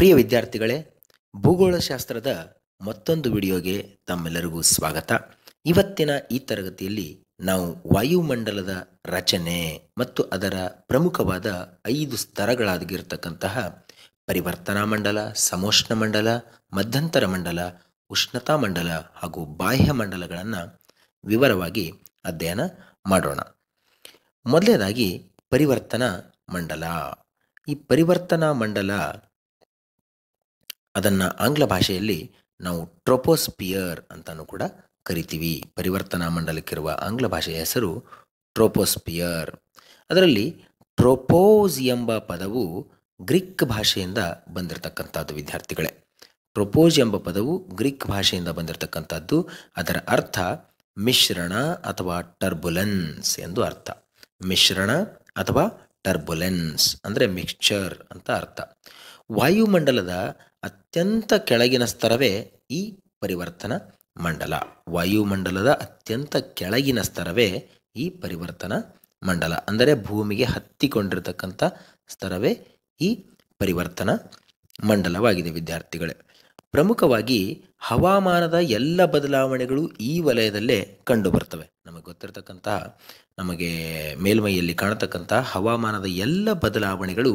ಪ್ರಿಯ ವಿದ್ಯಾರ್ಥಿಗಳೇ ಭೂಗೋಳಶಾಸ್ತ್ರದ ಮತ್ತೊಂದು ವಿಡಿಯೋಗೆ ತಮ್ಮೆಲ್ಲರಿಗೂ ಸ್ವಾಗತ ಇವತ್ತಿನ ಈ ತರಗತಿಯಲ್ಲಿ ನಾವು ವಾಯುಮಂಡಲದ ರಚನೆ ಮತ್ತು ಅದರ ಪ್ರಮುಖವಾದ ಐದು ಸ್ತರಗಳಾಗಿರ್ತಕ್ಕಂತಹ ಪರಿವರ್ತನಾ ಮಂಡಲ ಸಮೋಷ್ಣ ಮಂಡಲ ಮಧ್ಯಂತರ ಮಂಡಲ ಉಷ್ಣತಾ ಮಂಡಲ ಹಾಗೂ ಬಾಹ್ಯ ಮಂಡಲಗಳನ್ನು ವಿವರವಾಗಿ ಅಧ್ಯಯನ ಮಾಡೋಣ ಮೊದಲನೇದಾಗಿ ಪರಿವರ್ತನಾ ಮಂಡಲ ಈ ಪರಿವರ್ತನಾ ಮಂಡಲ ಅದನ್ನು ಆಂಗ್ಲ ಭಾಷೆಯಲ್ಲಿ ನಾವು ಟ್ರೋಪೋಸ್ಪಿಯರ್ ಅಂತಲೂ ಕೂಡ ಕರಿತೀವಿ ಪರಿವರ್ತನಾ ಮಂಡಲಕ್ಕಿರುವ ಆಂಗ್ಲ ಭಾಷೆಯ ಹೆಸರು ಟ್ರೋಪೋಸ್ಪಿಯರ್ ಅದರಲ್ಲಿ ಟ್ರೋಪೋಸ್ ಎಂಬ ಪದವು ಗ್ರೀಕ್ ಭಾಷೆಯಿಂದ ಬಂದಿರತಕ್ಕಂಥದ್ದು ವಿದ್ಯಾರ್ಥಿಗಳೇ ಟ್ರೋಪೋಸ್ ಎಂಬ ಪದವು ಗ್ರೀಕ್ ಭಾಷೆಯಿಂದ ಬಂದಿರತಕ್ಕಂಥದ್ದು ಅದರ ಅರ್ಥ ಮಿಶ್ರಣ ಅಥವಾ ಟರ್ಬುಲೆನ್ಸ್ ಎಂದು ಅರ್ಥ ಮಿಶ್ರಣ ಅಥವಾ ಟರ್ಬುಲೆನ್ಸ್ ಅಂದರೆ ಮಿಕ್ಸ್ಚರ್ ಅಂತ ಅರ್ಥ ವಾಯುಮಂಡಲದ ಅತ್ಯಂತ ಕೆಳಗಿನ ಸ್ತರವೇ ಈ ಪರಿವರ್ತನಾ ಮಂಡಲ ವಾಯುಮಂಡಲದ ಅತ್ಯಂತ ಕೆಳಗಿನ ಸ್ತರವೇ ಈ ಪರಿವರ್ತನಾ ಮಂಡಲ ಅಂದರೆ ಭೂಮಿಗೆ ಹತ್ತಿಕೊಂಡಿರತಕ್ಕಂಥ ಸ್ತರವೇ ಈ ಪರಿವರ್ತನಾ ಮಂಡಲವಾಗಿದೆ ವಿದ್ಯಾರ್ಥಿಗಳೇ ಪ್ರಮುಖವಾಗಿ ಹವಾಮಾನದ ಎಲ್ಲ ಬದಲಾವಣೆಗಳು ಈ ವಲಯದಲ್ಲೇ ಕಂಡುಬರ್ತವೆ ನಮಗೆ ಗೊತ್ತಿರತಕ್ಕಂತಹ ನಮಗೆ ಮೇಲ್ಮೈಯಲ್ಲಿ ಕಾಣತಕ್ಕಂತಹ ಹವಾಮಾನದ ಎಲ್ಲ ಬದಲಾವಣೆಗಳು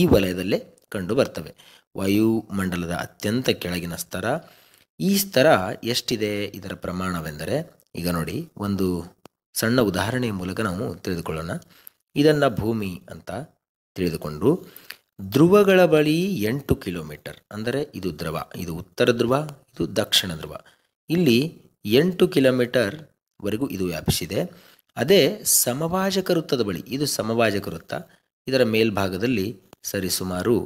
ಈ ವಲಯದಲ್ಲೇ ಕಂಡು ಬರ್ತವೆ ವಾಯುಮಂಡಲದ ಅತ್ಯಂತ ಕೆಳಗಿನ ಸ್ತರ ಈ ಸ್ತರ ಎಷ್ಟಿದೆ ಇದರ ಪ್ರಮಾಣವೆಂದರೆ ಈಗ ನೋಡಿ ಒಂದು ಸಣ್ಣ ಉದಾಹರಣೆಯ ಮೂಲಕ ನಾವು ತಿಳಿದುಕೊಳ್ಳೋಣ ಇದನ್ನು ಭೂಮಿ ಅಂತ ತಿಳಿದುಕೊಂಡು ಧ್ರುವಗಳ ಬಳಿ ಎಂಟು ಕಿಲೋಮೀಟರ್ ಅಂದರೆ ಇದು ಧ್ರುವ ಇದು ಉತ್ತರ ಧ್ರುವ ಇದು ದಕ್ಷಿಣ ಧ್ರುವ ಇಲ್ಲಿ ಎಂಟು ಕಿಲೋಮೀಟರ್ ವರೆಗೂ ಇದು ವ್ಯಾಪಿಸಿದೆ ಅದೇ ಸಮವಾಜಕ ವೃತ್ತದ ಬಳಿ ಇದು ಸಮವಾಜಕ ವೃತ್ತ ಇದರ ಮೇಲ್ಭಾಗದಲ್ಲಿ ಸರಿಸುಮಾರು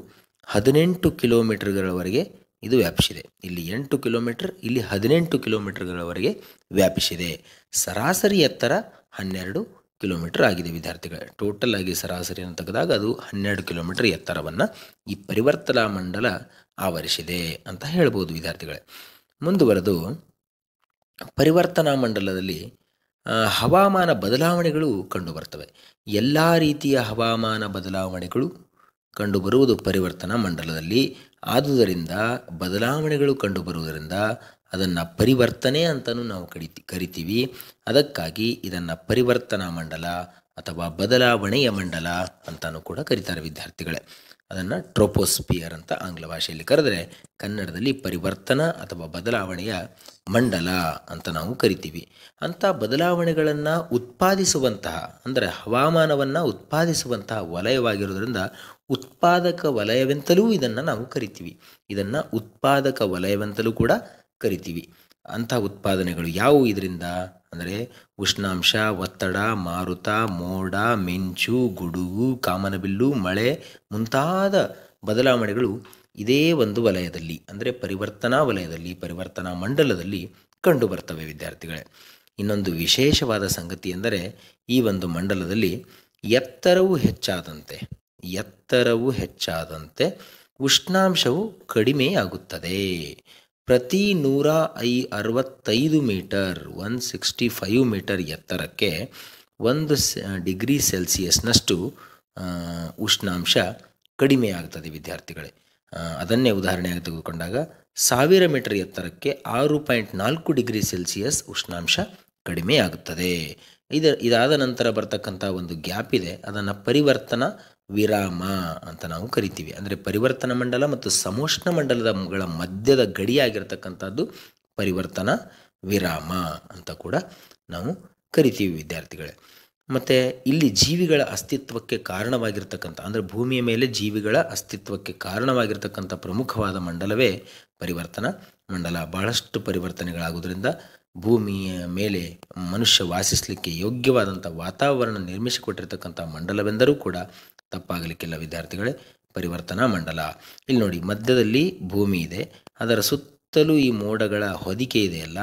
ಹದಿನೆಂಟು ಕಿಲೋಮೀಟರ್ಗಳವರೆಗೆ ಇದು ವ್ಯಾಪಿಸಿದೆ ಇಲ್ಲಿ ಎಂಟು ಕಿಲೋಮೀಟರ್ ಇಲ್ಲಿ ಹದಿನೆಂಟು ಕಿಲೋಮೀಟರ್ಗಳವರೆಗೆ ವ್ಯಾಪಿಸಿದೆ ಸರಾಸರಿ ಎತ್ತರ ಹನ್ನೆರಡು ಕಿಲೋಮೀಟರ್ ಆಗಿದೆ ವಿದ್ಯಾರ್ಥಿಗಳ ಟೋಟಲ್ ಆಗಿ ಸರಾಸರಿಯನ್ನು ತೆಗೆದಾಗ ಅದು ಹನ್ನೆರಡು ಕಿಲೋಮೀಟರ್ ಎತ್ತರವನ್ನು ಈ ಪರಿವರ್ತನಾ ಮಂಡಲ ಆವರಿಸಿದೆ ಅಂತ ಹೇಳ್ಬೋದು ವಿದ್ಯಾರ್ಥಿಗಳೇ ಮುಂದುವರೆದು ಪರಿವರ್ತನಾ ಮಂಡಲದಲ್ಲಿ ಹವಾಮಾನ ಬದಲಾವಣೆಗಳು ಕಂಡುಬರ್ತವೆ ಎಲ್ಲ ರೀತಿಯ ಹವಾಮಾನ ಬದಲಾವಣೆಗಳು ಕಂಡುಬರುವುದು ಪರಿವರ್ತನಾ ಮಂಡಲದಲ್ಲಿ ಆದುದರಿಂದ ಬದಲಾವಣೆಗಳು ಕಂಡುಬರುವುದರಿಂದ ಅದನ್ನು ಪರಿವರ್ತನೆ ಅಂತಲೂ ನಾವು ಕರಿತಿ ಕರಿತೀವಿ ಅದಕ್ಕಾಗಿ ಇದನ್ನು ಪರಿವರ್ತನಾ ಮಂಡಲ ಅಥವಾ ಬದಲಾವಣೆಯ ಮಂಡಲ ಅಂತಲೂ ಕೂಡ ಕರೀತಾರೆ ವಿದ್ಯಾರ್ಥಿಗಳೇ ಅದನ್ನು ಟ್ರೋಪೋಸ್ಪಿಯರ್ ಅಂತ ಆಂಗ್ಲ ಭಾಷೆಯಲ್ಲಿ ಕರೆದರೆ ಕನ್ನಡದಲ್ಲಿ ಪರಿವರ್ತನ ಅಥವಾ ಬದಲಾವಣೆಯ ಮಂಡಲ ಅಂತ ನಾವು ಕರಿತೀವಿ ಅಂಥ ಬದಲಾವಣೆಗಳನ್ನು ಉತ್ಪಾದಿಸುವಂತಹ ಅಂದರೆ ಹವಾಮಾನವನ್ನು ಉತ್ಪಾದಿಸುವಂತಹ ವಲಯವಾಗಿರುವುದರಿಂದ ಉತ್ಪಾದಕ ವಲಯವೆಂತಲೂ ಇದನ್ನು ನಾವು ಕರಿತೀವಿ ಇದನ್ನು ಉತ್ಪಾದಕ ವಲಯವೆಂತಲೂ ಕೂಡ ಕರಿತೀವಿ ಅಂಥ ಉತ್ಪಾದನೆಗಳು ಯಾವುವು ಇದರಿಂದ ಅಂದರೆ ಉಷ್ಣಾಂಶ ಒತ್ತಡ ಮಾರುತ ಮೋಡ ಮಿಂಚು ಗುಡುಗು ಕಾಮನಬಿಲ್ಲು ಮಳೆ ಮುಂತಾದ ಬದಲಾವಣೆಗಳು ಇದೇ ಒಂದು ವಲಯದಲ್ಲಿ ಅಂದರೆ ಪರಿವರ್ತನಾ ವಲಯದಲ್ಲಿ ಪರಿವರ್ತನಾ ಮಂಡಲದಲ್ಲಿ ಕಂಡುಬರ್ತವೆ ವಿದ್ಯಾರ್ಥಿಗಳೇ ಇನ್ನೊಂದು ವಿಶೇಷವಾದ ಸಂಗತಿ ಎಂದರೆ ಈ ಒಂದು ಮಂಡಲದಲ್ಲಿ ಎತ್ತರವು ಹೆಚ್ಚಾದಂತೆ ಎತ್ತರವು ಹೆಚ್ಚಾದಂತೆ ಉಷ್ಣಾಂಶವು ಕಡಿಮೆಯಾಗುತ್ತದೆ ಪ್ರತಿ ನೂರ ಐ ಅರವತ್ತೈದು metre one sixty five metre ಎತ್ತರಕ್ಕೆ ಒಂದು ಡಿಗ್ರಿ ಸೆಲ್ಸಿಯಸ್ನಷ್ಟು ಉಷ್ಣಾಂಶ ಕಡಿಮೆಯಾಗುತ್ತದೆ ವಿದ್ಯಾರ್ಥಿಗಳೇ ಅದನ್ನೇ ಉದಾಹರಣೆಯಾಗಿ ತೆಗೆದುಕೊಂಡಾಗ ಸಾವಿರ ಮೀಟರ್ ಎತ್ತರಕ್ಕೆ ಆರು ಪಾಯಿಂಟ್ ನಾಲ್ಕು ಡಿಗ್ರಿ ಸೆಲ್ಸಿಯಸ್ ಉಷ್ಣಾಂಶ ಕಡಿಮೆಯಾಗುತ್ತದೆ ಆಗುತ್ತದೆ ಇದಾದ ನಂತರ ಬರ್ತಕ್ಕಂಥ ಒಂದು ಗ್ಯಾಪ್ ಇದೆ ಅದನ್ನು ಪರಿವರ್ತನಾ ವಿರಾಮ ಅಂತ ನಾವು ಕರಿತೀವಿ ಅಂದರೆ ಪರಿವರ್ತನ ಮಂಡಲ ಮತ್ತು ಸಮೋಷ್ಣ ಮಂಡಲದಗಳ ಮಧ್ಯದ ಗಡಿಯಾಗಿರ್ತಕ್ಕಂಥದ್ದು ಪರಿವರ್ತನ ವಿರಾಮ ಅಂತ ಕೂಡ ನಾವು ಕರಿತೀವಿ ವಿದ್ಯಾರ್ಥಿಗಳೇ ಮತ್ತು ಇಲ್ಲಿ ಜೀವಿಗಳ ಅಸ್ತಿತ್ವಕ್ಕೆ ಕಾರಣವಾಗಿರ್ತಕ್ಕಂಥ ಅಂದರೆ ಭೂಮಿಯ ಮೇಲೆ ಜೀವಿಗಳ ಅಸ್ತಿತ್ವಕ್ಕೆ ಕಾರಣವಾಗಿರ್ತಕ್ಕಂಥ ಪ್ರಮುಖವಾದ ಮಂಡಲವೇ ಪರಿವರ್ತನಾ ಮಂಡಲ ಬಹಳಷ್ಟು ಪರಿವರ್ತನೆಗಳಾಗೋದ್ರಿಂದ ಭೂಮಿಯ ಮೇಲೆ ಮನುಷ್ಯ ವಾಸಿಸಲಿಕ್ಕೆ ಯೋಗ್ಯವಾದಂಥ ವಾತಾವರಣ ನಿರ್ಮಿಸಿಕೊಟ್ಟಿರ್ತಕ್ಕಂಥ ಮಂಡಲವೆಂದರೂ ಕೂಡ ತಪ್ಪಾಗಲಿಕ್ಕಿಲ್ಲ ವಿದ್ಯಾರ್ಥಿಗಳೇ ಪರಿವರ್ತನಾ ಮಂಡಲ ಇಲ್ಲಿ ನೋಡಿ ಮಧ್ಯದಲ್ಲಿ ಭೂಮಿ ಇದೆ ಅದರ ಸುತ್ತಲೂ ಈ ಮೋಡಗಳ ಹೊದಿಕೆ ಇದೆಯಲ್ಲ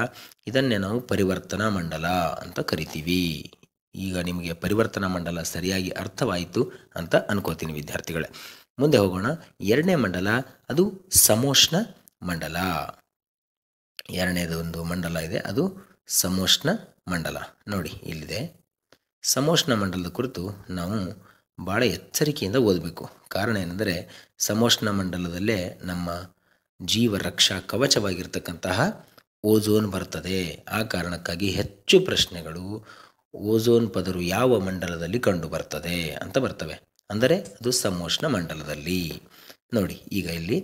ಇದನ್ನೇ ನಾವು ಪರಿವರ್ತನಾ ಮಂಡಲ ಅಂತ ಕರಿತೀವಿ ಈಗ ನಿಮಗೆ ಪರಿವರ್ತನಾ ಮಂಡಲ ಸರಿಯಾಗಿ ಅರ್ಥವಾಯಿತು ಅಂತ ಅನ್ಕೋತೀನಿ ವಿದ್ಯಾರ್ಥಿಗಳೇ ಮುಂದೆ ಹೋಗೋಣ ಎರಡನೇ ಮಂಡಲ ಅದು ಸಮೋಷ್ಣ ಮಂಡಲ ಎರಡನೇದು ಒಂದು ಮಂಡಲ ಇದೆ ಅದು ಸಮೋಷ್ಣ ಮಂಡಲ ನೋಡಿ ಇಲ್ಲಿದೆ ಸಮೋಷ್ಣ ಮಂಡಲದ ಕುರಿತು ನಾವು ಭಾಳ ಎಚ್ಚರಿಕೆಯಿಂದ ಓದಬೇಕು ಕಾರಣ ಏನೆಂದರೆ ಸಮೋಷ್ಣ ಮಂಡಲದಲ್ಲೇ ನಮ್ಮ ಜೀವ ರಕ್ಷಾ ಕವಚವಾಗಿರ್ತಕ್ಕಂತಹ ಓಝೋನ್ ಬರ್ತದೆ ಆ ಕಾರಣಕ್ಕಾಗಿ ಹೆಚ್ಚು ಪ್ರಶ್ನೆಗಳು ಓಝೋನ್ ಪದರು ಯಾವ ಮಂಡಲದಲ್ಲಿ ಕಂಡು ಬರ್ತದೆ ಅಂತ ಬರ್ತವೆ ಅಂದರೆ ಅದು ಸಮೋಷ್ಣ ಮಂಡಲದಲ್ಲಿ ನೋಡಿ ಈಗ ಇಲ್ಲಿ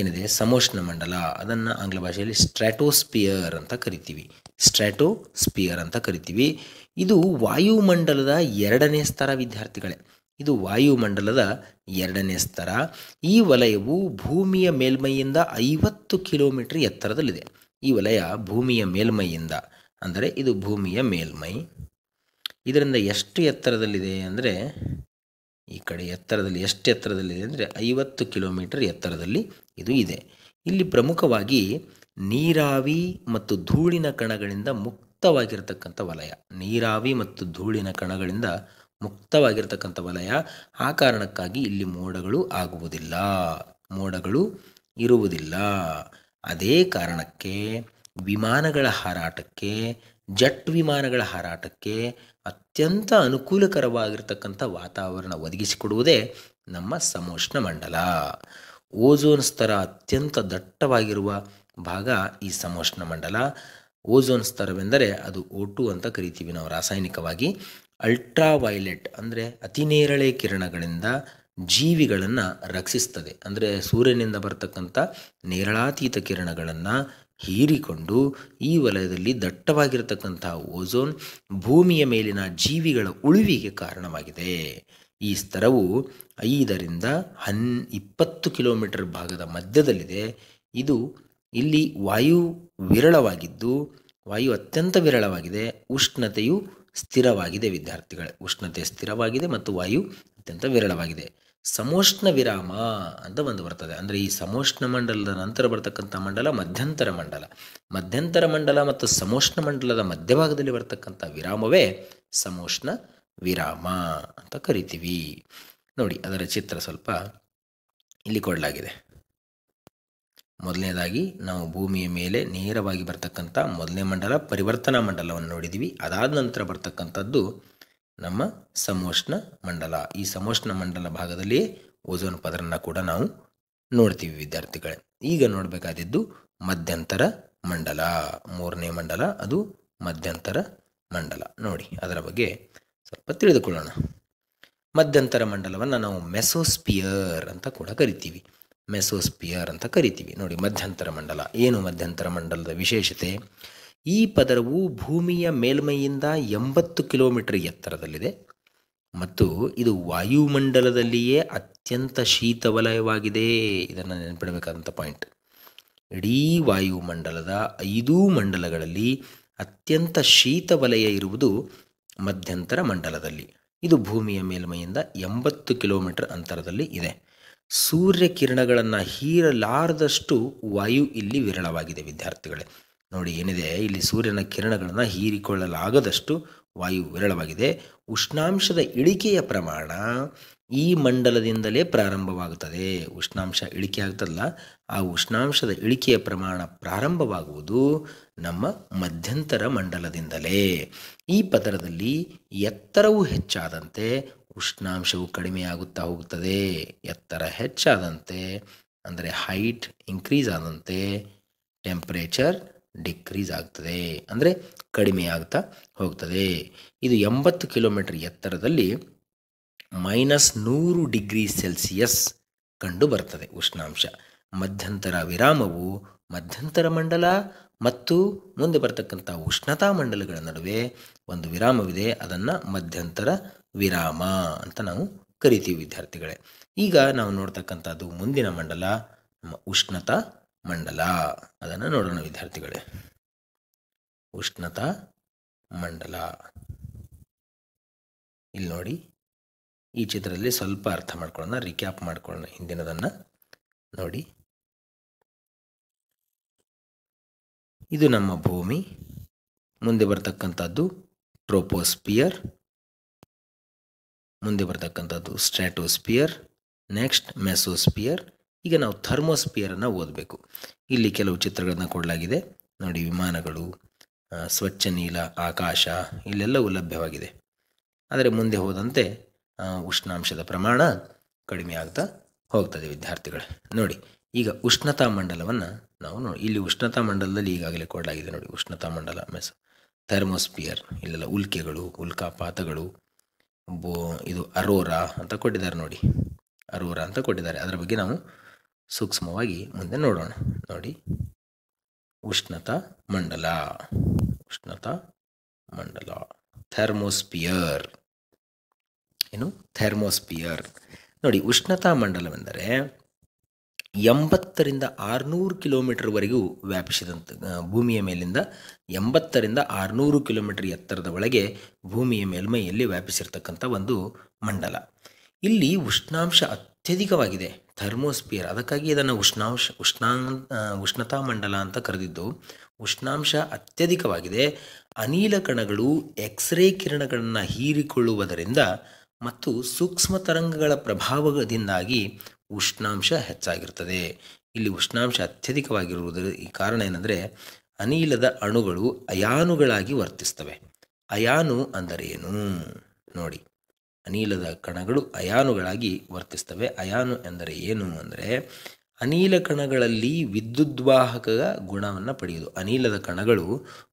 ಏನಿದೆ ಸಮೋಷ್ಣ ಮಂಡಲ ಅದನ್ನು ಆಂಗ್ಲ ಭಾಷೆಯಲ್ಲಿ ಸ್ಟ್ರಾಟೋಸ್ಪಿಯರ್ ಅಂತ ಕರಿತೀವಿ ಸ್ಟ್ರಾಟೋಸ್ಪಿಯರ್ ಅಂತ ಕರಿತೀವಿ ಇದು ವಾಯುಮಂಡಲದ ಎರಡನೇ ಸ್ತರ ವಿದ್ಯಾರ್ಥಿಗಳೇ ಇದು ವಾಯುಮಂಡಲದ ಎರಡನೇ ಸ್ತರ ಈ ವಲಯವು ಭೂಮಿಯ ಮೇಲ್ಮೈಯಿಂದ ಐವತ್ತು ಕಿಲೋಮೀಟರ್ ಎತ್ತರದಲ್ಲಿದೆ ಈ ವಲಯ ಭೂಮಿಯ ಮೇಲ್ಮೈಯಿಂದ ಅಂದರೆ ಇದು ಭೂಮಿಯ ಮೇಲ್ಮೈ ಇದರಿಂದ ಎಷ್ಟು ಎತ್ತರದಲ್ಲಿದೆ ಅಂದರೆ ಈ ಕಡೆ ಎತ್ತರದಲ್ಲಿ ಎಷ್ಟು ಎತ್ತರದಲ್ಲಿದೆ ಅಂದರೆ ಐವತ್ತು ಕಿಲೋಮೀಟರ್ ಎತ್ತರದಲ್ಲಿ ಇದು ಇದೆ ಇಲ್ಲಿ ಪ್ರಮುಖವಾಗಿ ನೀರಾವಿ ಮತ್ತು ಧೂಳಿನ ಕಣಗಳಿಂದ ಮುಕ್ತವಾಗಿರತಕ್ಕಂಥ ವಲಯ ನೀರಾವಿ ಮತ್ತು ಧೂಳಿನ ಕಣಗಳಿಂದ ಮುಕ್ತವಾಗಿರ್ತಕ್ಕಂಥ ವಲಯ ಆ ಕಾರಣಕ್ಕಾಗಿ ಇಲ್ಲಿ ಮೋಡಗಳು ಆಗುವುದಿಲ್ಲ ಮೋಡಗಳು ಇರುವುದಿಲ್ಲ ಅದೇ ಕಾರಣಕ್ಕೆ ವಿಮಾನಗಳ ಹಾರಾಟಕ್ಕೆ ಜಟ್ ವಿಮಾನಗಳ ಹಾರಾಟಕ್ಕೆ ಅತ್ಯಂತ ಅನುಕೂಲಕರವಾಗಿರ್ತಕ್ಕಂಥ ವಾತಾವರಣ ಒದಗಿಸಿಕೊಡುವುದೇ ನಮ್ಮ ಸಮೋಷ್ಣ ಮಂಡಲ ಓಝೋನ್ ಸ್ತರ ಅತ್ಯಂತ ದಟ್ಟವಾಗಿರುವ ಭಾಗ ಈ ಸಮೋಷ್ಣ ಮಂಡಲ ಓಝೋನ್ ಸ್ತರವೆಂದರೆ ಅದು ಓಟು ಅಂತ ಕರಿತೀವಿ ನಾವು ರಾಸಾಯನಿಕವಾಗಿ ಅಲ್ಟ್ರಾ ವೈಲೆಟ್ ಅಂದರೆ ಅತಿನೇರಳೆ ಕಿರಣಗಳಿಂದ ಜೀವಿಗಳನ್ನು ರಕ್ಷಿಸ್ತದೆ ಅಂದರೆ ಸೂರ್ಯನಿಂದ ಬರ್ತಕ್ಕಂಥ ನೇರಳಾತೀತ ಕಿರಣಗಳನ್ನು ಹೀರಿಕೊಂಡು ಈ ವಲಯದಲ್ಲಿ ದಟ್ಟವಾಗಿರತಕ್ಕಂಥ ಓಝೋನ್ ಭೂಮಿಯ ಮೇಲಿನ ಜೀವಿಗಳ ಉಳಿವಿಗೆ ಕಾರಣವಾಗಿದೆ ಈ ಸ್ತರವು ಐದರಿಂದ ಹನ್ ಇಪ್ಪತ್ತು ಕಿಲೋಮೀಟರ್ ಭಾಗದ ಮಧ್ಯದಲ್ಲಿದೆ ಇದು ಇಲ್ಲಿ ವಾಯು ವಿರಳವಾಗಿದ್ದು ವಾಯು ಅತ್ಯಂತ ವಿರಳವಾಗಿದೆ ಉಷ್ಣತೆಯು ಸ್ಥಿರವಾಗಿದೆ ವಿದ್ಯಾರ್ಥಿಗಳೇ ಉಷ್ಣತೆ ಸ್ಥಿರವಾಗಿದೆ ಮತ್ತು ವಾಯು ಅತ್ಯಂತ ವಿರಳವಾಗಿದೆ ಸಮೋಷ್ಣ ವಿರಾಮ ಅಂತ ಒಂದು ಬರ್ತದೆ ಅಂದರೆ ಈ ಸಮೋಷ್ಣ ಮಂಡಲದ ನಂತರ ಬರ್ತಕ್ಕಂಥ ಮಂಡಲ ಮಧ್ಯಂತರ ಮಂಡಲ ಮಧ್ಯಂತರ ಮಂಡಲ ಮತ್ತು ಸಮೋಷ್ಣ ಮಂಡಲದ ಮಧ್ಯಭಾಗದಲ್ಲಿ ಬರ್ತಕ್ಕಂಥ ವಿರಾಮವೇ ಸಮೋಷ್ಣ ವಿರಾಮ ಅಂತ ಕರಿತೀವಿ ನೋಡಿ ಅದರ ಚಿತ್ರ ಸ್ವಲ್ಪ ಇಲ್ಲಿ ಕೊಡಲಾಗಿದೆ ಮೊದಲನೇದಾಗಿ ನಾವು ಭೂಮಿಯ ಮೇಲೆ ನೇರವಾಗಿ ಬರ್ತಕ್ಕಂಥ ಮೊದಲನೇ ಮಂಡಲ ಪರಿವರ್ತನಾ ಮಂಡಲವನ್ನು ನೋಡಿದ್ದೀವಿ ಅದಾದ ನಂತರ ಬರ್ತಕ್ಕಂಥದ್ದು ನಮ್ಮ ಸಮೋಷ್ಣ ಮಂಡಲ ಈ ಸಮೋಷ್ಣ ಮಂಡಲ ಭಾಗದಲ್ಲಿ ಓಜೋನ್ ಪದರನ್ನು ಕೂಡ ನಾವು ನೋಡ್ತೀವಿ ವಿದ್ಯಾರ್ಥಿಗಳೇ ಈಗ ನೋಡಬೇಕಾದಿದ್ದು ಮಧ್ಯಂತರ ಮಂಡಲ ಮೂರನೇ ಮಂಡಲ ಅದು ಮಧ್ಯಂತರ ಮಂಡಲ ನೋಡಿ ಅದರ ಬಗ್ಗೆ ಸ್ವಲ್ಪ ತಿಳಿದುಕೊಳ್ಳೋಣ ಮಧ್ಯಂತರ ಮಂಡಲವನ್ನು ನಾವು ಮೆಸೋಸ್ಪಿಯರ್ ಅಂತ ಕೂಡ ಕರಿತೀವಿ ಮೆಸೋಸ್ಪಿಯರ್ ಅಂತ ಕರಿತೀವಿ ನೋಡಿ ಮಧ್ಯಂತರ ಮಂಡಲ ಏನು ಮಧ್ಯಂತರ ಮಂಡಲದ ವಿಶೇಷತೆ ಈ ಪದರವು ಭೂಮಿಯ ಮೇಲ್ಮೈಯಿಂದ ಎಂಬತ್ತು ಕಿಲೋಮೀಟರ್ ಎತ್ತರದಲ್ಲಿದೆ ಮತ್ತು ಇದು ವಾಯುಮಂಡಲದಲ್ಲಿಯೇ ಅತ್ಯಂತ ಶೀತ ವಲಯವಾಗಿದೆ ಇದನ್ನು ನೆನಪಿಡಬೇಕಾದಂಥ ಪಾಯಿಂಟ್ ಇಡೀ ವಾಯುಮಂಡಲದ ಐದೂ ಮಂಡಲಗಳಲ್ಲಿ ಅತ್ಯಂತ ಶೀತ ವಲಯ ಇರುವುದು ಮಧ್ಯಂತರ ಮಂಡಲದಲ್ಲಿ ಇದು ಭೂಮಿಯ ಮೇಲ್ಮೈಯಿಂದ ಎಂಬತ್ತು ಕಿಲೋಮೀಟರ್ ಅಂತರದಲ್ಲಿ ಇದೆ ಸೂರ್ಯ ಕಿರಣಗಳನ್ನು ಹೀರಲಾರದಷ್ಟು ವಾಯು ಇಲ್ಲಿ ವಿರಳವಾಗಿದೆ ವಿದ್ಯಾರ್ಥಿಗಳೇ ನೋಡಿ ಏನಿದೆ ಇಲ್ಲಿ ಸೂರ್ಯನ ಕಿರಣಗಳನ್ನು ಹೀರಿಕೊಳ್ಳಲಾಗದಷ್ಟು ವಾಯು ವಿರಳವಾಗಿದೆ ಉಷ್ಣಾಂಶದ ಇಳಿಕೆಯ ಪ್ರಮಾಣ ಈ ಮಂಡಲದಿಂದಲೇ ಪ್ರಾರಂಭವಾಗುತ್ತದೆ ಉಷ್ಣಾಂಶ ಇಳಿಕೆ ಆಗ್ತದಲ್ಲ ಆ ಉಷ್ಣಾಂಶದ ಇಳಿಕೆಯ ಪ್ರಮಾಣ ಪ್ರಾರಂಭವಾಗುವುದು ನಮ್ಮ ಮಧ್ಯಂತರ ಮಂಡಲದಿಂದಲೇ ಈ ಪದರದಲ್ಲಿ ಎತ್ತರವು ಹೆಚ್ಚಾದಂತೆ ಉಷ್ಣಾಂಶವು ಕಡಿಮೆಯಾಗುತ್ತಾ ಹೋಗುತ್ತದೆ ಎತ್ತರ ಹೆಚ್ಚಾದಂತೆ ಅಂದರೆ ಹೈಟ್ ಇನ್ಕ್ರೀಸ್ ಆದಂತೆ ಟೆಂಪ್ರೇಚರ್ ಡಿಕ್ರೀಸ್ ಆಗ್ತದೆ ಅಂದರೆ ಕಡಿಮೆ ಆಗ್ತಾ ಹೋಗ್ತದೆ ಇದು ಎಂಬತ್ತು ಕಿಲೋಮೀಟರ್ ಎತ್ತರದಲ್ಲಿ ಮೈನಸ್ ನೂರು ಡಿಗ್ರಿ ಸೆಲ್ಸಿಯಸ್ ಕಂಡು ಬರ್ತದೆ ಉಷ್ಣಾಂಶ ಮಧ್ಯಂತರ ವಿರಾಮವು ಮಧ್ಯಂತರ ಮಂಡಲ ಮತ್ತು ಮುಂದೆ ಬರತಕ್ಕಂಥ ಉಷ್ಣತಾ ಮಂಡಲಗಳ ನಡುವೆ ಒಂದು ವಿರಾಮವಿದೆ ಅದನ್ನು ಮಧ್ಯಂತರ ವಿರಾಮ ಅಂತ ನಾವು ಕರಿತೀವಿ ವಿದ್ಯಾರ್ಥಿಗಳೇ ಈಗ ನಾವು ನೋಡ್ತಕ್ಕಂಥದ್ದು ಮುಂದಿನ ಮಂಡಲ ನಮ್ಮ ಉಷ್ಣತಾ ಮಂಡಲ ಅದನ್ನು ನೋಡೋಣ ವಿದ್ಯಾರ್ಥಿಗಳೇ ಉಷ್ಣತಾ ಮಂಡಲ ಇಲ್ಲಿ ನೋಡಿ ಈ ಚಿತ್ರದಲ್ಲಿ ಸ್ವಲ್ಪ ಅರ್ಥ ಮಾಡ್ಕೊಳ್ಳೋಣ ರಿಕ್ಯಾಪ್ ಮಾಡ್ಕೊಳ್ಳೋಣ ಹಿಂದಿನದನ್ನು ನೋಡಿ ಇದು ನಮ್ಮ ಭೂಮಿ ಮುಂದೆ ಬರ್ತಕ್ಕಂಥದ್ದು ಟ್ರೋಪೋಸ್ಪಿಯರ್ ಮುಂದೆ ಬರ್ತಕ್ಕಂಥದ್ದು ಸ್ಟ್ರಾಟೋಸ್ಪಿಯರ್ ನೆಕ್ಸ್ಟ್ ಮೆಸೋಸ್ಪಿಯರ್ ಈಗ ನಾವು ಥರ್ಮೋಸ್ಪಿಯರನ್ನು ಓದಬೇಕು ಇಲ್ಲಿ ಕೆಲವು ಚಿತ್ರಗಳನ್ನು ಕೊಡಲಾಗಿದೆ ನೋಡಿ ವಿಮಾನಗಳು ಸ್ವಚ್ಛ ನೀಲ ಆಕಾಶ ಇಲ್ಲೆಲ್ಲವೂ ಲಭ್ಯವಾಗಿದೆ ಆದರೆ ಮುಂದೆ ಹೋದಂತೆ ಉಷ್ಣಾಂಶದ ಪ್ರಮಾಣ ಕಡಿಮೆ ಆಗ್ತಾ ಹೋಗ್ತದೆ ವಿದ್ಯಾರ್ಥಿಗಳೇ ನೋಡಿ ಈಗ ಉಷ್ಣತಾ ಮಂಡಲವನ್ನು ನಾವು ನೋಡಿ ಇಲ್ಲಿ ಉಷ್ಣತಾ ಮಂಡಲದಲ್ಲಿ ಈಗಾಗಲೇ ಕೊಡಲಾಗಿದೆ ನೋಡಿ ಉಷ್ಣತಾ ಮಂಡಲ ಮೆಸ್ ಥರ್ಮೋಸ್ಪಿಯರ್ ಇಲ್ಲೆಲ್ಲ ಉಲ್ಕೆಗಳು ಉಲ್ಕಾಪಾತಗಳು ಬೋ ಇದು ಅರೋರಾ ಅಂತ ಕೊಟ್ಟಿದ್ದಾರೆ ನೋಡಿ ಅರೋರಾ ಅಂತ ಕೊಟ್ಟಿದ್ದಾರೆ ಅದರ ಬಗ್ಗೆ ನಾವು ಸೂಕ್ಷ್ಮವಾಗಿ ಮುಂದೆ ನೋಡೋಣ ನೋಡಿ ಉಷ್ಣತಾ ಮಂಡಲ ಉಷ್ಣತಾ ಮಂಡಲ ಥರ್ಮೋಸ್ಪಿಯರ್ ಏನು ಥರ್ಮೋಸ್ಪಿಯರ್ ನೋಡಿ ಉಷ್ಣತಾ ಮಂಡಲವೆಂದರೆ ಎಂಬತ್ತರಿಂದ ಆರುನೂರು ಕಿಲೋಮೀಟರ್ವರೆಗೂ ವ್ಯಾಪಿಸಿದಂಥ ಭೂಮಿಯ ಮೇಲಿಂದ ಎಂಬತ್ತರಿಂದ ಆರುನೂರು ಕಿಲೋಮೀಟರ್ ಎತ್ತರದ ಒಳಗೆ ಭೂಮಿಯ ಮೇಲ್ಮೈಯಲ್ಲಿ ವ್ಯಾಪಿಸಿರ್ತಕ್ಕಂಥ ಒಂದು ಮಂಡಲ ಇಲ್ಲಿ ಉಷ್ಣಾಂಶ ಅತ್ಯಧಿಕವಾಗಿದೆ ಥರ್ಮೋಸ್ಪಿಯರ್ ಅದಕ್ಕಾಗಿ ಇದನ್ನು ಉಷ್ಣಾಂಶ ಉಷ್ಣಾ ಉಷ್ಣತಾ ಮಂಡಲ ಅಂತ ಕರೆದಿದ್ದು ಉಷ್ಣಾಂಶ ಅತ್ಯಧಿಕವಾಗಿದೆ ಅನಿಲ ಕಣಗಳು ಎಕ್ಸ್ರೇ ಕಿರಣಗಳನ್ನು ಹೀರಿಕೊಳ್ಳುವುದರಿಂದ ಮತ್ತು ಸೂಕ್ಷ್ಮ ತರಂಗಗಳ ಪ್ರಭಾವದಿಂದಾಗಿ ಉಷ್ಣಾಂಶ ಹೆಚ್ಚಾಗಿರ್ತದೆ ಇಲ್ಲಿ ಉಷ್ಣಾಂಶ ಅತ್ಯಧಿಕವಾಗಿರುವುದರ ಈ ಕಾರಣ ಏನಂದರೆ ಅನಿಲದ ಅಣುಗಳು ಅಯಾನುಗಳಾಗಿ ವರ್ತಿಸ್ತವೆ ಅಯಾನು ಅಂದರೆ ಏನು ನೋಡಿ ಅನಿಲದ ಕಣಗಳು ಅಯಾನುಗಳಾಗಿ ವರ್ತಿಸ್ತವೆ ಅಯಾನು ಎಂದರೆ ಏನು ಅಂದರೆ ಅನಿಲ ಕಣಗಳಲ್ಲಿ ವಿದ್ಯುದ್ವಾಹಕ ಗುಣವನ್ನು ಪಡೆಯುವುದು ಅನಿಲದ ಕಣಗಳು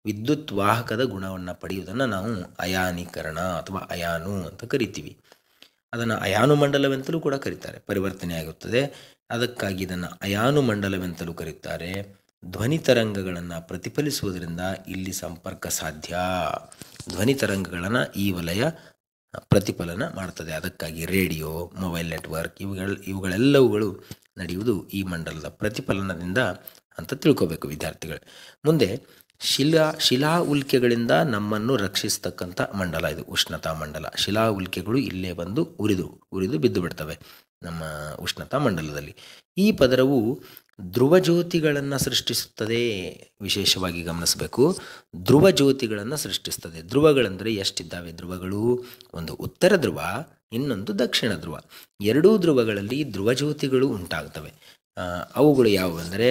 ವಿದ್ಯುತ್ ವಾಹಕದ ಗುಣವನ್ನು ಪಡೆಯುವುದನ್ನು ನಾವು ಅಯಾನೀಕರಣ ಅಥವಾ ಅಯಾನು ಅಂತ ಕರಿತೀವಿ ಅದನ್ನು ಅಯಾನು ಮಂಡಲವೆಂತಲೂ ಕೂಡ ಕರೀತಾರೆ ಪರಿವರ್ತನೆ ಆಗುತ್ತದೆ ಅದಕ್ಕಾಗಿ ಇದನ್ನು ಅಯಾನು ಮಂಡಲವೆಂತಲೂ ಕರೆಯುತ್ತಾರೆ ಧ್ವನಿ ತರಂಗಗಳನ್ನು ಪ್ರತಿಫಲಿಸುವುದರಿಂದ ಇಲ್ಲಿ ಸಂಪರ್ಕ ಸಾಧ್ಯ ಧ್ವನಿ ತರಂಗಗಳನ್ನು ಈ ವಲಯ ಪ್ರತಿಫಲನ ಮಾಡ್ತದೆ ಅದಕ್ಕಾಗಿ ರೇಡಿಯೋ ಮೊಬೈಲ್ ನೆಟ್ವರ್ಕ್ ಇವುಗಳ ಇವುಗಳೆಲ್ಲವುಗಳು ನಡೆಯುವುದು ಈ ಮಂಡಲದ ಪ್ರತಿಫಲನದಿಂದ ಅಂತ ತಿಳ್ಕೋಬೇಕು ವಿದ್ಯಾರ್ಥಿಗಳು ಮುಂದೆ ಶಿಲಾ ಶಿಲಾ ಉಲ್ಕೆಗಳಿಂದ ನಮ್ಮನ್ನು ರಕ್ಷಿಸ್ತಕ್ಕಂಥ ಮಂಡಲ ಇದು ಉಷ್ಣತಾ ಮಂಡಲ ಶಿಲಾ ಉಲ್ಕೆಗಳು ಇಲ್ಲೇ ಬಂದು ಉರಿದು ಉರಿದು ಬಿದ್ದು ಬಿಡ್ತವೆ ನಮ್ಮ ಉಷ್ಣತಾ ಮಂಡಲದಲ್ಲಿ ಈ ಪದರವು ಧ್ರುವ ಜ್ಯೋತಿಗಳನ್ನು ಸೃಷ್ಟಿಸುತ್ತದೆ ವಿಶೇಷವಾಗಿ ಗಮನಿಸಬೇಕು ಧ್ರುವ ಜ್ಯೋತಿಗಳನ್ನು ಸೃಷ್ಟಿಸ್ತದೆ ಧ್ರುವಗಳೆಂದರೆ ಎಷ್ಟಿದ್ದಾವೆ ಧ್ರುವಗಳು ಒಂದು ಉತ್ತರ ಧ್ರುವ ಇನ್ನೊಂದು ದಕ್ಷಿಣ ಧ್ರುವ ಎರಡೂ ಧ್ರುವಗಳಲ್ಲಿ ಧ್ರುವ ಜ್ಯೋತಿಗಳು ಉಂಟಾಗ್ತವೆ ಅವುಗಳು ಯಾವುವೆಂದರೆ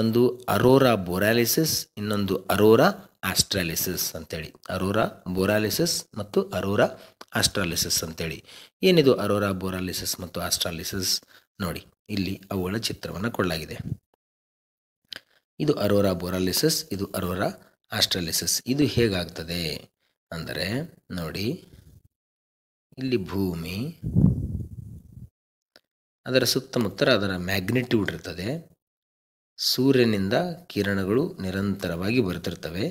ಒಂದು ಅರೋರಾ ಬೊರಾಲಿಸಿಸ್ ಇನ್ನೊಂದು ಅರೋರಾ ಆಸ್ಟ್ರಾಲಿಸಿಸ್ ಅಂತೇಳಿ ಅರೋರಾ ಬೊರಾಲಿಸಿಸ್ ಮತ್ತು ಅರೋರಾ ಆಸ್ಟ್ರಾಲಿಸಿಸ್ ಅಂತೇಳಿ ಏನಿದು ಅರೋರಾ ಬೊರಾಲಿಸಿಸ್ ಮತ್ತು ಆಸ್ಟ್ರಾಲಿಸಿಸ್ ನೋಡಿ ಇಲ್ಲಿ ಅವುಗಳ ಚಿತ್ರವನ್ನು ಕೊಡಲಾಗಿದೆ ಇದು ಅರೋರಾ ಬೊರಾಲಿಸಿಸ್ ಇದು ಅರೋರಾ ಆಸ್ಟ್ರಾಲಿಸಿಸ್ ಇದು ಹೇಗಾಗ್ತದೆ ಅಂದರೆ ನೋಡಿ ಇಲ್ಲಿ ಭೂಮಿ ಅದರ ಸುತ್ತಮುತ್ತ ಅದರ ಮ್ಯಾಗ್ನಿಟ್ಯೂಡ್ ಇರ್ತದೆ ಸೂರ್ಯನಿಂದ ಕಿರಣಗಳು ನಿರಂತರವಾಗಿ ಬರ್ತಿರ್ತವೆ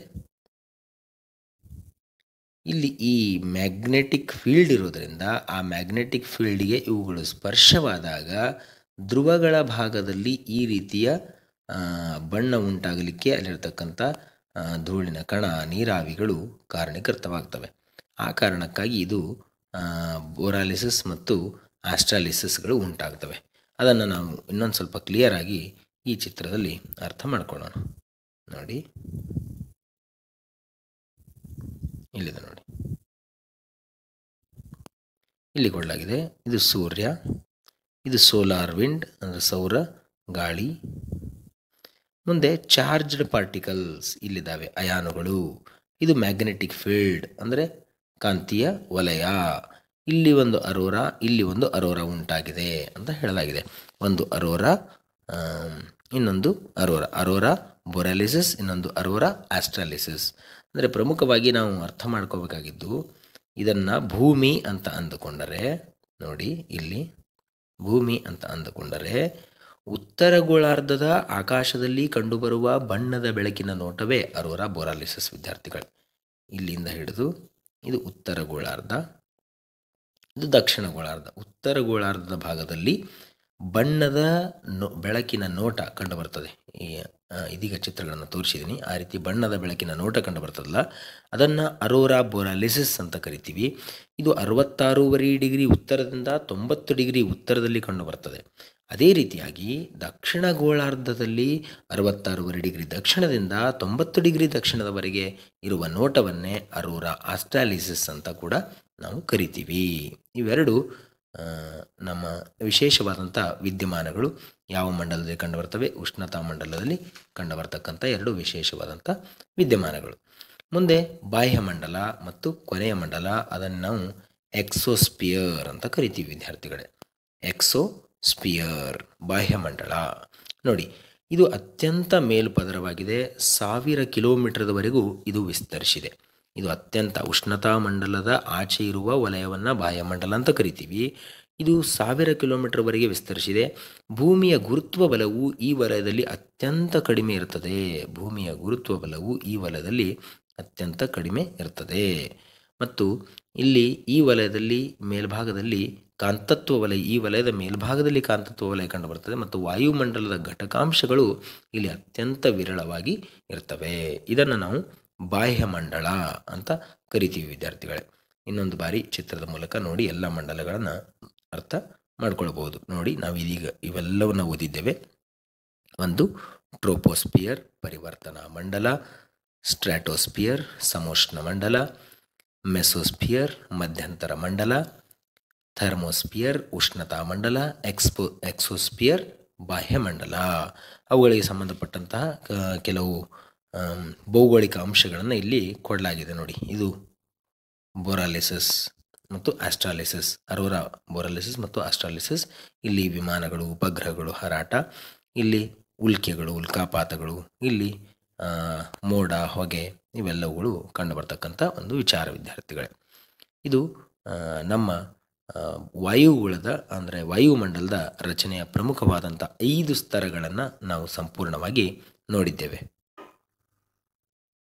ಇಲ್ಲಿ ಈ ಮ್ಯಾಗ್ನೆಟಿಕ್ ಫೀಲ್ಡ್ ಇರೋದರಿಂದ ಆ ಮ್ಯಾಗ್ನೆಟಿಕ್ ಫೀಲ್ಡ್ಗೆ ಇವುಗಳು ಸ್ಪರ್ಶವಾದಾಗ ಧ್ರುವಗಳ ಭಾಗದಲ್ಲಿ ಈ ರೀತಿಯ ಬಣ್ಣ ಉಂಟಾಗಲಿಕ್ಕೆ ಅಲ್ಲಿರ್ತಕ್ಕಂಥ ಧೂಳಿನ ಕಣ ನೀರಾವಿಗಳು ಕಾರಣೀಕೃತವಾಗ್ತವೆ ಆ ಕಾರಣಕ್ಕಾಗಿ ಇದು ಬೊರಾಲಿಸಿಸ್ ಮತ್ತು ಆಸ್ಟ್ರಾಲಿಸಿಸ್ಗಳು ಉಂಟಾಗ್ತವೆ ಅದನ್ನು ನಾವು ಇನ್ನೊಂದು ಸ್ವಲ್ಪ ಕ್ಲಿಯರ್ ಆಗಿ ಈ ಚಿತ್ರದಲ್ಲಿ ಅರ್ಥ ಮಾಡ್ಕೊಳ್ಳೋಣ ನೋಡಿ ಇಲ್ಲಿದೆ ನೋಡಿ ಇಲ್ಲಿ ಕೊಡಲಾಗಿದೆ ಇದು ಸೂರ್ಯ ಇದು ಸೋಲಾರ್ ವಿಂಡ್ ಅಂದರೆ ಸೌರ ಗಾಳಿ ಮುಂದೆ ಚಾರ್ಜ್ಡ್ ಪಾರ್ಟಿಕಲ್ಸ್ ಇಲ್ಲಿದ್ದಾವೆ ಅಯಾನುಗಳು ಇದು ಮ್ಯಾಗ್ನೆಟಿಕ್ ಫೀಲ್ಡ್ ಅಂದರೆ ಕಾಂತೀಯ ವಲಯ ಇಲ್ಲಿ ಒಂದು ಅರೋರಾ ಇಲ್ಲಿ ಒಂದು ಅರೋರ ಉಂಟಾಗಿದೆ ಅಂತ ಹೇಳಲಾಗಿದೆ ಒಂದು ಅರೋರಾ ಇನ್ನೊಂದು ಅರೋರಾ ಅರೋರಾ ಬೊರಾಲಿಸಿಸ್ ಇನ್ನೊಂದು ಅರೋರಾ ಆಸ್ಟ್ರಾಲಿಸಿಸ್ ಅಂದರೆ ಪ್ರಮುಖವಾಗಿ ನಾವು ಅರ್ಥ ಮಾಡ್ಕೋಬೇಕಾಗಿದ್ದು ಇದನ್ನು ಭೂಮಿ ಅಂತ ಅಂದುಕೊಂಡರೆ ನೋಡಿ ಇಲ್ಲಿ ಭೂಮಿ ಅಂತ ಅಂದುಕೊಂಡರೆ ಉತ್ತರ ಗೋಳಾರ್ಧದ ಆಕಾಶದಲ್ಲಿ ಕಂಡುಬರುವ ಬಣ್ಣದ ಬೆಳಕಿನ ನೋಟವೇ ಅರೋರಾ ಬೊರಾಲಿಸಿಸ್ ವಿದ್ಯಾರ್ಥಿಗಳು ಇಲ್ಲಿಂದ ಹಿಡಿದು ಇದು ಉತ್ತರ ಗೋಳಾರ್ಧ ಇದು ದಕ್ಷಿಣ ಗೋಳಾರ್ಧ ಉತ್ತರ ಗೋಳಾರ್ಧದ ಭಾಗದಲ್ಲಿ ಬಣ್ಣದ ನೋ ಬೆಳಕಿನ ನೋಟ ಕಂಡುಬರ್ತದೆ ಇದೀಗ ಚಿತ್ರಗಳನ್ನು ತೋರಿಸಿದ್ದೀನಿ ಆ ರೀತಿ ಬಣ್ಣದ ಬೆಳಕಿನ ನೋಟ ಕಂಡು ಬರ್ತದಲ್ಲ ಅದನ್ನು ಅರೋರಾ ಬೋರಾಲಿಸಿಸ್ ಅಂತ ಕರಿತೀವಿ ಇದು ಅರವತ್ತಾರೂವರೆ ಡಿಗ್ರಿ ಉತ್ತರದಿಂದ ತೊಂಬತ್ತು ಡಿಗ್ರಿ ಉತ್ತರದಲ್ಲಿ ಕಂಡುಬರ್ತದೆ ಅದೇ ರೀತಿಯಾಗಿ ದಕ್ಷಿಣ ಗೋಳಾರ್ಧದಲ್ಲಿ ಅರವತ್ತಾರೂವರೆ ಡಿಗ್ರಿ ದಕ್ಷಿಣದಿಂದ ತೊಂಬತ್ತು ಡಿಗ್ರಿ ದಕ್ಷಿಣದವರೆಗೆ ಇರುವ ನೋಟವನ್ನೇ ಅರೋರಾ ಆಸ್ಟ್ರಾಲಿಸಿಸ್ ಅಂತ ಕೂಡ ನಾವು ಕರಿತೀವಿ ಇವೆರಡು ನಮ್ಮ ವಿಶೇಷವಾದಂಥ ವಿದ್ಯಮಾನಗಳು ಯಾವ ಮಂಡಲದಲ್ಲಿ ಕಂಡುಬರ್ತವೆ ಉಷ್ಣತಾ ಮಂಡಲದಲ್ಲಿ ಕಂಡುಬರ್ತಕ್ಕಂಥ ಎರಡು ವಿಶೇಷವಾದಂಥ ವಿದ್ಯಮಾನಗಳು ಮುಂದೆ ಬಾಹ್ಯ ಮಂಡಲ ಮತ್ತು ಕೊನೆಯ ಮಂಡಲ ಅದನ್ನು ನಾವು ಎಕ್ಸೋಸ್ಪಿಯರ್ ಅಂತ ಕರಿತೀವಿ ವಿದ್ಯಾರ್ಥಿಗಳೇ ಎಕ್ಸೋಸ್ಪಿಯರ್ ಬಾಹ್ಯ ಮಂಡಲ ನೋಡಿ ಇದು ಅತ್ಯಂತ ಮೇಲ್ಪದರವಾಗಿದೆ ಸಾವಿರ ಕಿಲೋಮೀಟರ್ವರೆಗೂ ಇದು ವಿಸ್ತರಿಸಿದೆ ಇದು ಅತ್ಯಂತ ಉಷ್ಣತಾ ಮಂಡಲದ ಆಚೆ ಇರುವ ವಲಯವನ್ನು ಬಾಹ್ಯಮಂಡಲ ಅಂತ ಕರಿತೀವಿ ಇದು ಸಾವಿರ ಕಿಲೋಮೀಟರ್ವರೆಗೆ ವಿಸ್ತರಿಸಿದೆ ಭೂಮಿಯ ಗುರುತ್ವ ಬಲವು ಈ ವಲಯದಲ್ಲಿ ಅತ್ಯಂತ ಕಡಿಮೆ ಇರ್ತದೆ ಭೂಮಿಯ ಗುರುತ್ವ ಬಲವು ಈ ವಲಯದಲ್ಲಿ ಅತ್ಯಂತ ಕಡಿಮೆ ಇರ್ತದೆ ಮತ್ತು ಇಲ್ಲಿ ಈ ವಲಯದಲ್ಲಿ ಮೇಲ್ಭಾಗದಲ್ಲಿ ಕಾಂತತ್ವ ವಲಯ ಈ ವಲಯದ ಮೇಲ್ಭಾಗದಲ್ಲಿ ಕಾಂತತ್ವ ವಲಯ ಕಂಡುಬರ್ತದೆ ಮತ್ತು ವಾಯುಮಂಡಲದ ಘಟಕಾಂಶಗಳು ಇಲ್ಲಿ ಅತ್ಯಂತ ವಿರಳವಾಗಿ ಇರ್ತವೆ ಇದನ್ನು ನಾವು ಬಾಹ್ಯ ಮಂಡಳ ಅಂತ ಕರಿತೀವಿ ವಿದ್ಯಾರ್ಥಿಗಳೇ ಇನ್ನೊಂದು ಬಾರಿ ಚಿತ್ರದ ಮೂಲಕ ನೋಡಿ ಎಲ್ಲ ಮಂಡಲಗಳನ್ನು ಅರ್ಥ ಮಾಡ್ಕೊಳ್ಬೋದು ನೋಡಿ ನಾವು ಇದೀಗ ಇವೆಲ್ಲವನ್ನು ಓದಿದ್ದೇವೆ ಒಂದು ಟ್ರೋಪೋಸ್ಪಿಯರ್ ಪರಿವರ್ತನಾ ಮಂಡಲ ಸ್ಟ್ರಾಟೋಸ್ಪಿಯರ್ ಸಮೋಷ್ಣ ಮಂಡಲ ಮೆಸೋಸ್ಪಿಯರ್ ಮಧ್ಯಂತರ ಮಂಡಲ ಥರ್ಮೋಸ್ಪಿಯರ್ ಉಷ್ಣತಾ ಮಂಡಲ ಎಕ್ಸ್ಪೋ ಎಕ್ಸೋಸ್ಪಿಯರ್ ಬಾಹ್ಯಮಂಡಲ ಅವುಗಳಿಗೆ ಸಂಬಂಧಪಟ್ಟಂತಹ ಕೆಲವು ಭೌಗೋಳಿಕ ಅಂಶಗಳನ್ನು ಇಲ್ಲಿ ಕೊಡಲಾಗಿದೆ ನೋಡಿ ಇದು ಬೊರಾಲಿಸಸ್ ಮತ್ತು ಆಸ್ಟ್ರಾಲಿಸಸ್ ಅರೋರಾ ಬೋರಾಲಿಸಸ್ ಮತ್ತು ಆಸ್ಟ್ರಾಲಿಸಸ್ ಇಲ್ಲಿ ವಿಮಾನಗಳು ಉಪಗ್ರಹಗಳು ಹಾರಾಟ ಇಲ್ಲಿ ಉಲ್ಕೆಗಳು ಉಲ್ಕಾಪಾತಗಳು ಇಲ್ಲಿ ಮೋಡ ಹೊಗೆ ಇವೆಲ್ಲವುಗಳು ಕಂಡುಬರ್ತಕ್ಕಂಥ ಒಂದು ವಿಚಾರ ವಿದ್ಯಾರ್ಥಿಗಳೇ ಇದು ನಮ್ಮ ವಾಯುಗುಳದ ಅಂದರೆ ವಾಯುಮಂಡಲದ ರಚನೆಯ ಪ್ರಮುಖವಾದಂಥ ಐದು ಸ್ತರಗಳನ್ನು ನಾವು ಸಂಪೂರ್ಣವಾಗಿ ನೋಡಿದ್ದೇವೆ